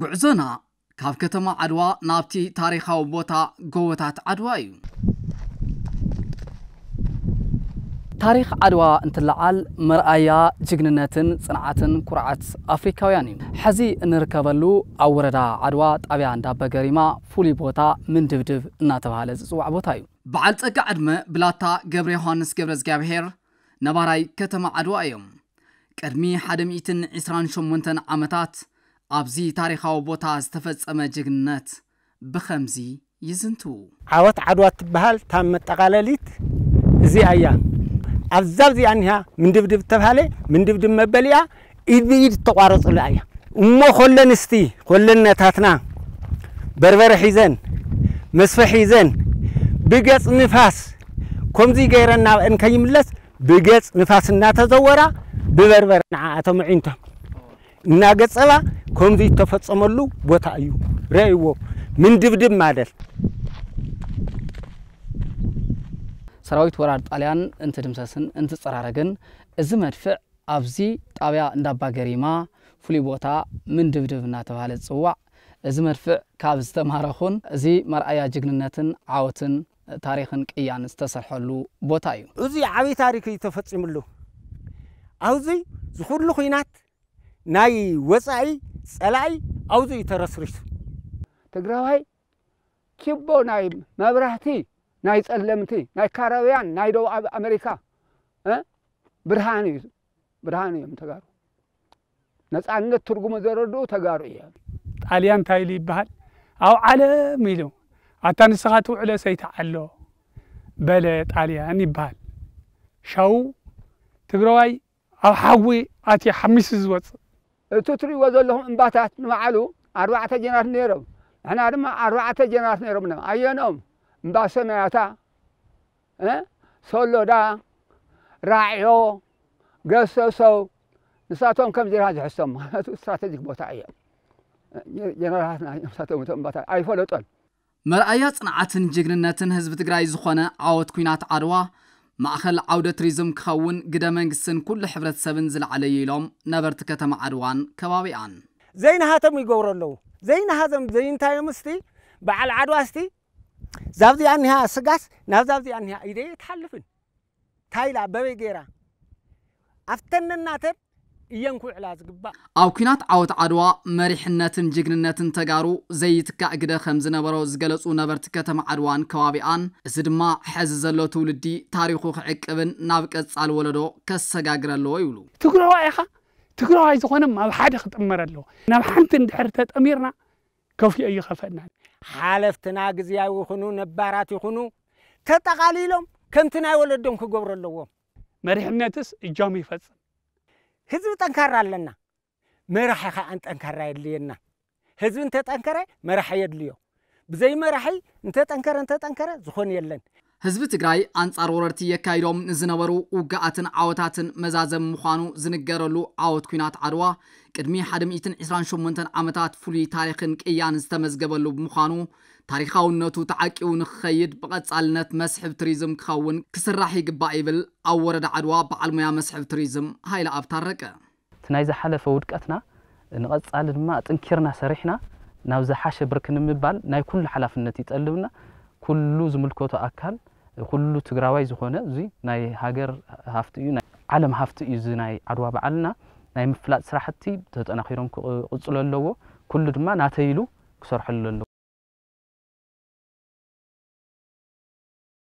ጉዕዞና ካብ ከተማ ዓድዋ ናብቲ ታሪካዊ ቦታ ጎቦታት ዓድዋ እዩ ታሪክ ዓድዋ እንትለዓል መርኣያ ጅግንነትን ጽንዓትን ኩርዓት ኣፍሪካውያን እዩ ሕዚ እንርከበሉ ኣብ ወረዳ ዓድዋ ጣብያ እንዳበገሪማ ፍሉይ ቦታ ምንድብድብ እናተባሃለ ዝፅዋዕ ቦታ እዩ በዓል ጸጋ ዕድመ ብላታ ገብረ ዮሃንስ ገብረ እግዚኣብሔር ነባራይ ከተማ ዓድዋ እዮም ቅድሚ 128 ዓመታት أبزي تاريخ أو بوتا استفز أما جنات بخمزي يزنتو عوات عدوات بهال تام تقالليت زي أيام أبزاب زي أنها من دبدب تبهالي من دبدب مبليا إيد بإيد تقارص لأيا أمو خلن استي خلن نتاتنا بربر حيزن مسفح حيزن بقص نفاس كمزي غيرنا إن كيملس بقص እናገጸባ ከምዚ ተፈፀመሉ ቦታ እዩ ረይዎ ምን ድብድብ ማለት ሰራዊት ወራድ ጣልያን እንትድምሰስን እንትፀራረግን እዚ መድፍዕ ኣብዚ ጣብያ እንዳባ ገሪማ ፍሉይ ቦታ ምን ድብድብ እናተባሃለ ዝፅዋዕ እዚ መድፍዕ ካብ ዝተማረኹን እዚ መርኣያ ጅግንነትን ዓወትን ታሪክን ቅያን ዝተሰርሐሉ ቦታ እዩ እዚ ዓብዪ ታሪክ እዩ ተፈፂሙሉ ኣብዚ ዝኩሉ ኩናት ناي وصعي سلاي أوزي ترسرش تقرأي كيبو ناي مبرهتي ناي سلمتي ناي كاراويان ناي دو أمريكا أه؟ برهاني برهاني يم تقارو ناس عنا ترقم زردو تقارو إيا عليان تايلي بحال أو على ميلو أتان سغاتو على سيتا علو بلت عليان بحال شو تقرأي أو حوي أتي حميس زوات እቲ እትርእይዎ ዘለኹም እምባታት ንባዕሉ ኣርባዕተ ጀናት ነይሮም ንሕና ድማ ኣርባዕተ ጀናት ነይሮም ኣየኖም እምባ ሰማያታ ሶሎዳ ራዕዮ ገሰሰው ንሳቶም ከም ጀና ዝሕሶም ምክንያቱ እስትራቴጂክ ቦታ እዮም ጀነራላትና ሳቶም እቶም እምባታት ኣይፈለጦን መርኣያ ጽንዓትን ጅግንነትን ህዝቢ ትግራይ ዝኾነ ዓወት ኩናት ዓድዋ ማእኸል ዓውደ ቱሪዝም ክኸውን ግደ መንግስትን ኩሉ ሕብረተሰብን ዝለዓለ እዩ ኢሎም ነበርቲ ከተማ ዓድዋን ከባቢኣን ዘይናሃቶም ይገብሩ ኣለዉ ዘይናሃቶም ዘይንታዮም ምስቲ በዓል ዓድዋ ስቲ ዛብዚኣ እኒሃ ስጋስ ናብ ዛብዚኣ እኒሃ ኢደየ ትሓልፍን ታይላ በበይ ገይራ ኣብተነናተን أو كنات عود عدوى مريح النتن جيجن النتن تقارو زيت كأجدا خمز نبرو زجلس ونبرت كتم عدوان كوابي زد ما حز زلو تولدي تاريخو خعك ابن نابك اتسال ولدو كسا قاقر اللو يولو تقلو وايخا تقلو وايز خونا ما بحادي ختمر اللو نبحان تندحر تتأميرنا كوفي اي خفتنا حالف تناقز يا وخنو نبارات يخنو تتقاليلهم كنتنا ولدهم كقبر اللو مريح النتس جامي فتسن هزو تنكر لنا مرح يا خان تنكر لنا هزو انت تنكر مرح يدليو بزي مرحي انت تنكر انت تنكر زخون يلن ህዝቢ ትግራይ አንጻር ወረርቲ የካይዶም ንዝነበሩ ውጋኣትን ዓወታትን መዛዘም ምዃኑ ዝንገረሉ ዓወት ኩናት ዓድዋ ቅድሚ 128 ዓመታት ፍሉይ ታሪክን ቅያን ዝተመዝገበሉ ብምዃኑ ታሪካውነቱ ተዓቂቡ ንክኸይድ ብቐጻልነት መስሕብ ቱሪዝም ክኸውን ክስራሕ ይግባእ ይብል ኣብ ወረዳ ዓድዋ በዓል ሙያ መስሕብ ቱሪዝም ሃይለ ኣብታረቀ እቲ ናይ ዝሓለፈ ውድቀትና ንቐጻሊ ድማ ጥንኪርና ሰሪሕና ናብ ዝሓሸ ብርኪ ንምባል ናይ ኩሉ ሓላፍነት ይጠልብና ኩሉ ዝምልከቶ ኣካል ኩሉ ትግራዋይ ዝኾነ እዚ ናይ ሃገር ሃፍቲ እዩ ዓለም ሃፍቲ እዩ እዚ ናይ ዓድዋ በዓልና ናይ ምፍላጥ ስራሕቲ ተጠናኺሮም ክቕፅሉ ኣለዎ ኩሉ ድማ ናተይ ኢሉ ክሰርሐሉ ኣለዎ